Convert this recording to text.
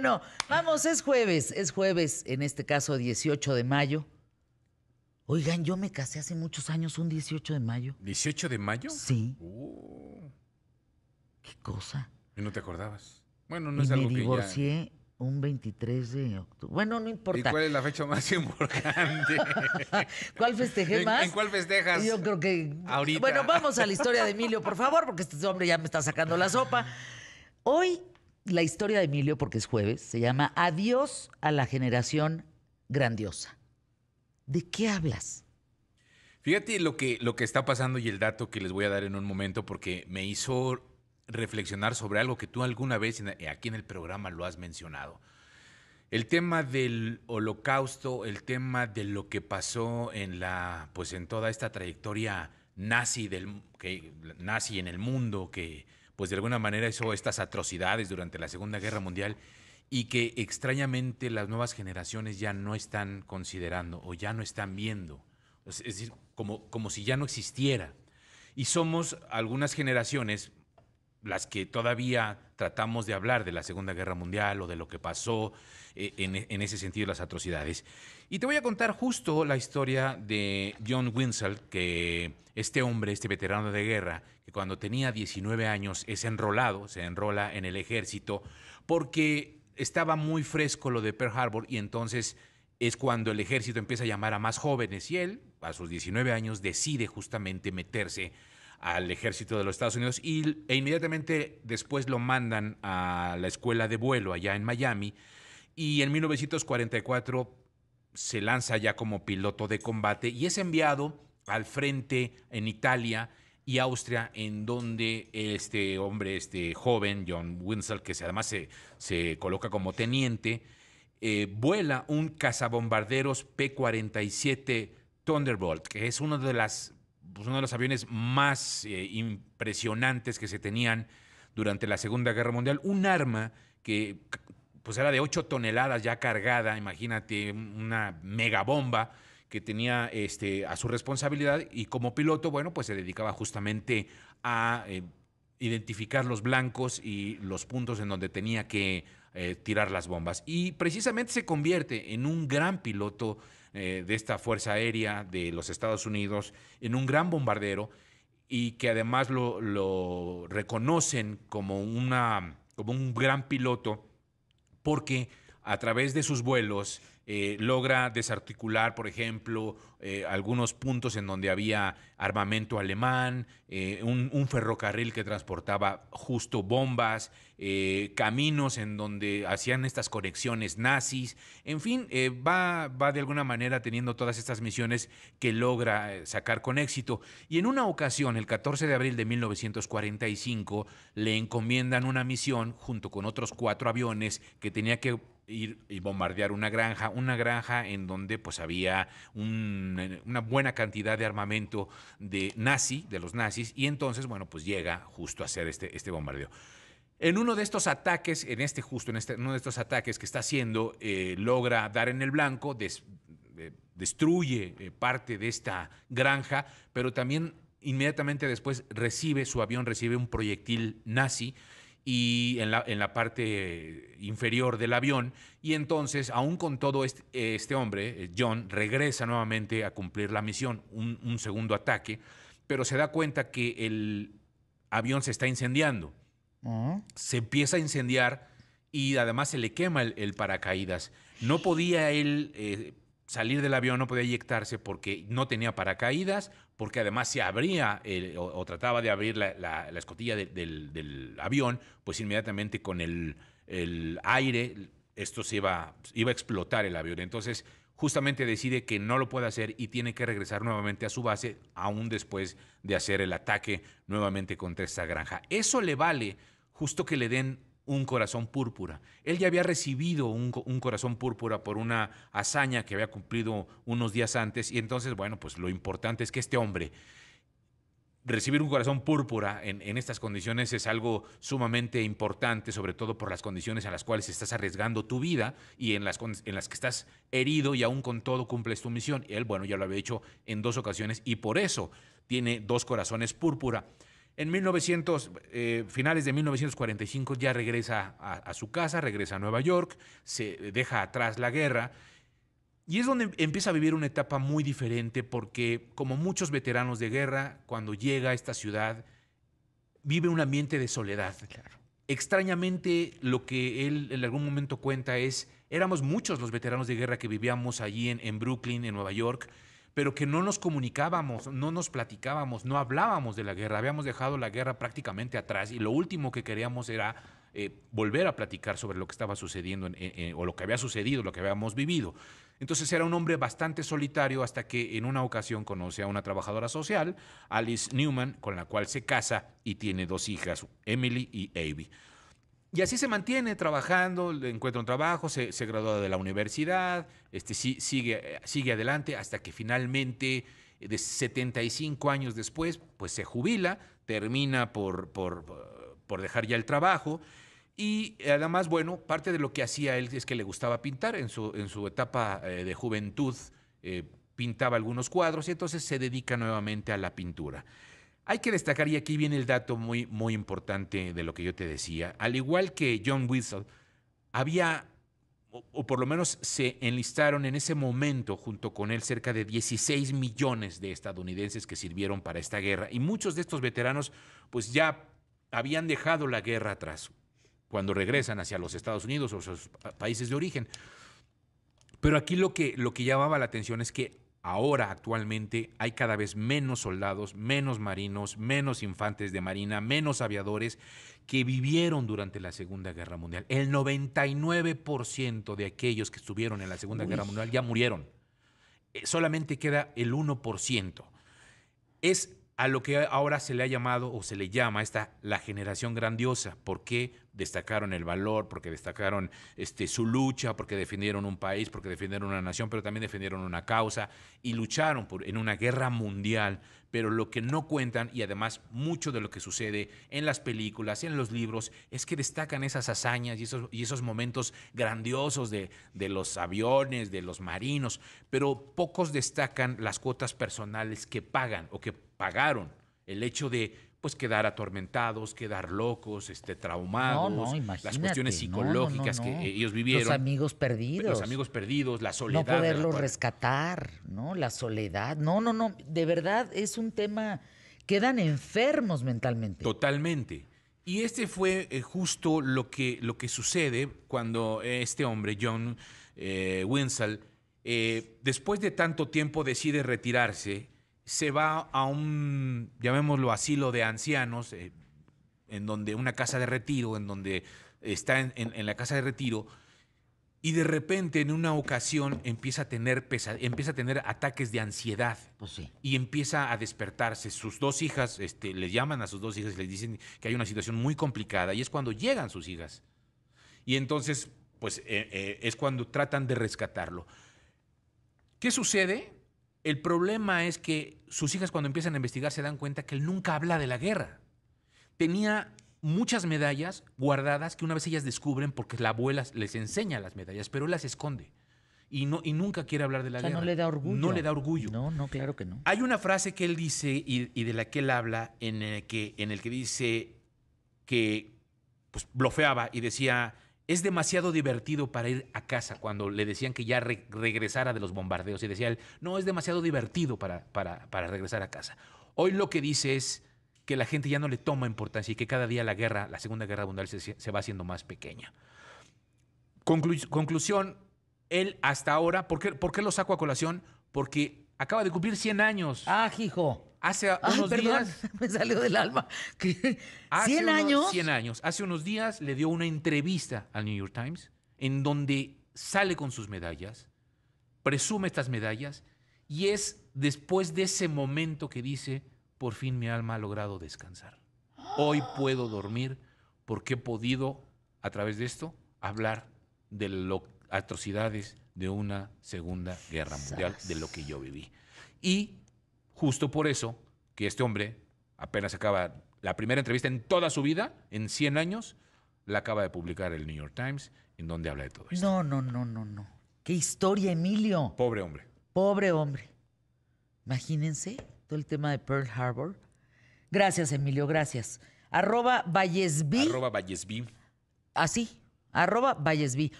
bueno, vamos, es jueves, es jueves, en este caso 18 de mayo. Oigan, yo me casé hace muchos años un 18 de mayo. ¿18 de mayo? Sí. Oh. ¿Qué cosa? Y no te acordabas. Bueno, no es algo que Me divorcié un 23 de octubre. Bueno, no importa. ¿Y cuál es la fecha más importante? ¿Cuál festejé más? ¿En cuál festejas? Yo creo que. Ahorita. Bueno, vamos a la historia de Emilio, por favor, porque este hombre ya me está sacando la sopa. Hoy la historia de Emilio, porque es jueves, se llama Adiós a la generación grandiosa. ¿De qué hablas? Fíjate lo que, lo que está pasando y el dato que les voy a dar en un momento, porque me hizo reflexionar sobre algo que tú alguna vez eh, aquí en el programa lo has mencionado. El tema del holocausto, el tema de lo que pasó en la, pues en toda esta trayectoria nazi del nazi en el mundo, que pues de alguna manera eso, estas atrocidades durante la Segunda Guerra Mundial y que extrañamente las nuevas generaciones ya no están considerando o ya no están viendo. Es decir, como, como si ya no existiera. Y somos algunas generaciones, las que todavía tratamos de hablar de la Segunda Guerra Mundial o de lo que pasó eh, e, en, ese sentido las atrocidades. Y te voy a contar justo la historia de John Winsell, que este hombre, este veterano de guerra, que cuando tenía 19 años es enrolado, se enrola en el ejército, porque estaba muy fresco lo de Pearl Harbor y entonces es cuando el ejército empieza a llamar a más jóvenes y él, a sus 19 años, decide justamente meterse al ejército de los Estados Unidos y, e inmediatamente después lo mandan a la escuela de vuelo allá en Miami y en 1944 se lanza ya como piloto de combate y es enviado al frente en Italia y Austria, en donde este hombre, este joven, John Winslow, que además se, se coloca como teniente, eh, vuela un cazabombarderos P-47 Thunderbolt, que es una de las pues, uno de los aviones más eh, impresionantes que se tenían durante la Segunda Guerra Mundial, un arma que pues era de 8 toneladas ya cargada, imagínate, una megabomba que tenía este, a su responsabilidad y como piloto, bueno, pues se dedicaba justamente a eh, identificar los blancos y los puntos en donde tenía que eh, tirar las bombas. Y precisamente se convierte en un gran piloto eh, de esta Fuerza Aérea de los Estados Unidos en un gran bombardero y que además lo, reconocen como, una, como un gran piloto porque a través de sus vuelos eh, logra desarticular, por ejemplo, eh, algunos puntos en donde había armamento alemán, eh, un, ferrocarril que transportaba justo bombas, caminos en donde hacían estas conexiones nazis, en fin, va, va de alguna manera teniendo todas estas misiones que logra sacar con éxito. Y en una ocasión, el 14 de abril de 1945, le encomiendan una misión junto con otros cuatro aviones que tenía que ir y bombardear una granja, una granja en donde pues había una buena cantidad de armamento de nazi, de los nazis, y entonces, bueno, pues llega justo a hacer este, este bombardeo. En uno de estos ataques, en este justo, en este, uno de estos ataques que está haciendo, eh, logra dar en el blanco, destruye eh, parte de esta granja, pero también inmediatamente después recibe, su avión recibe un proyectil nazi y en la, en la, parte inferior del avión. Y entonces, aún con todo este, hombre, eh, John, regresa nuevamente a cumplir la misión, un, segundo ataque, pero se da cuenta que el avión se está incendiando. Se empieza a incendiar y además se le quema el, paracaídas. No podía él eh, salir del avión, no podía eyectarse porque no tenía paracaídas, porque además se abría o, trataba de abrir la, escotilla del, avión, pues inmediatamente con el, aire esto se iba, iba a explotar el avión. Entonces justamente decide que no lo puede hacer y tiene que regresar nuevamente a su base, aún después de hacer el ataque nuevamente contra esta granja. Eso le vale justo que le den un corazón púrpura. Él ya había recibido un, corazón púrpura por una hazaña que había cumplido unos días antes y entonces, bueno, pues lo importante es que este hombre, recibir un corazón púrpura en, estas condiciones es algo sumamente importante, sobre todo por las condiciones a las cuales estás arriesgando tu vida y en las, en las que estás herido y aún con todo cumples tu misión. Él, bueno, ya lo había hecho en dos ocasiones y por eso tiene dos corazones púrpura. En 1900, eh, finales de 1945 ya regresa a, su casa, regresa a Nueva York, se deja atrás la guerra y es donde empieza a vivir una etapa muy diferente porque como muchos veteranos de guerra, cuando llega a esta ciudad, vive un ambiente de soledad. Extrañamente lo que él en algún momento cuenta es, éramos muchos los veteranos de guerra que vivíamos allí en, en Brooklyn, en Nueva York, pero que no nos comunicábamos, no nos platicábamos, no hablábamos de la guerra, habíamos dejado la guerra prácticamente atrás y lo último que queríamos era eh, volver a platicar sobre lo que estaba sucediendo o lo que había sucedido, lo que habíamos vivido. Entonces era un hombre bastante solitario hasta que en una ocasión conoce a una trabajadora social, Alice Newman, con la cual se casa y tiene dos hijas, Emily y Avi. Y así se mantiene trabajando, encuentra un trabajo, se, se gradúa de la universidad, este, sigue, sigue adelante hasta que finalmente, de 75 años después, pues se jubila, termina por, dejar ya el trabajo. Y además, bueno, parte de lo que hacía él es que le gustaba pintar en su, en su etapa eh, de juventud. Eh, pintaba algunos cuadros y entonces se dedica nuevamente a la pintura. Hay que destacar, y aquí viene el dato muy, muy importante de lo que yo te decía, al igual que John Wilson había, o, o por lo menos se enlistaron en ese momento junto con él cerca de 16 millones de estadounidenses que sirvieron para esta guerra, y muchos de estos veteranos pues ya habían dejado la guerra atrás cuando regresan hacia los Estados Unidos o sus países de origen. Pero aquí lo que, lo que llamaba la atención es que ahora actualmente hay cada vez menos soldados, menos marinos, menos infantes de marina, menos aviadores que vivieron durante la Segunda Guerra Mundial. El 99% de aquellos que estuvieron en la Segunda Guerra Mundial ya murieron. Eh, solamente queda el 1%. Es a lo que ahora se le ha llamado o se le llama esta la generación grandiosa. ¿Por qué? destacaron el valor, porque destacaron este, su lucha, porque defendieron un país, porque defendieron una nación, pero también defendieron una causa y lucharon por, en una guerra mundial. Pero lo que no cuentan, y además mucho de lo que sucede en las películas, en los libros, es que destacan esas hazañas y esos, y esos momentos grandiosos de, de los aviones, de los marinos, pero pocos destacan las cuotas personales que pagan o que pagaron. El hecho de pues quedar atormentados, quedar locos, este, traumados, no, no, las cuestiones psicológicas que ellos vivieron. Los amigos perdidos. Los amigos perdidos, la soledad. No poderlos rescatar, ¿no? La soledad. No, no, no. De verdad es un tema. Quedan enfermos mentalmente. Totalmente. Y este fue eh, justo lo que, lo que sucede cuando este hombre, John eh, Winslow eh, después de tanto tiempo decide retirarse se va a un, llamémoslo asilo de ancianos, eh, en donde una casa de retiro, en donde está en, la casa de retiro, y de repente en una ocasión empieza a tener empieza a tener ataques de ansiedad. Pues y empieza a despertarse. Sus dos hijas, este, le llaman a sus dos hijas y les dicen que hay una situación muy complicada, y es cuando llegan sus hijas. Y entonces, pues eh, eh, es cuando tratan de rescatarlo. ¿Qué sucede? El problema es que sus hijas cuando empiezan a investigar se dan cuenta que él nunca habla de la guerra. Tenía muchas medallas guardadas que una vez ellas descubren porque la abuela les enseña las medallas, pero él las esconde. Y, nunca quiere hablar de la guerra. No le da orgullo. No le da orgullo. No, no, claro que no. Hay una frase que él dice y, de la que él habla en el que, dice que pues, blofeaba y decía, es demasiado divertido para ir a casa cuando le decían que ya regresara de los bombardeos y decía él, no, es demasiado divertido para, para, regresar a casa. Hoy lo que dice es que la gente ya no le toma importancia y que cada día la guerra, la Segunda Guerra Mundial se, va haciendo más pequeña. conclusión, él hasta ahora, ¿por qué, ¿por lo saco a colación? Porque acaba de cumplir 100 años. Ah, hijo. Hace unos días. Me salió del alma. ¿Cien años? 100 años. Hace unos días le dio una entrevista al New York Times en donde sale con sus medallas, presume estas medallas y es después de ese momento que dice: Por fin mi alma ha logrado descansar. Hoy puedo dormir porque he podido, a través de esto, hablar de las atrocidades de una Segunda Guerra Mundial, de lo que yo viví. Y justo por eso que este hombre apenas acaba la primera entrevista en toda su vida, en 100 años, la acaba de publicar el New York Times, en donde habla de todo esto. No, no, no, no, no. Qué historia, Emilio. Pobre hombre. Pobre hombre. Imagínense todo el tema de Pearl Harbor. Gracias, Emilio, gracias. Arroba Vallesby. Arroba Vallesby. Así, arroba Vallesby.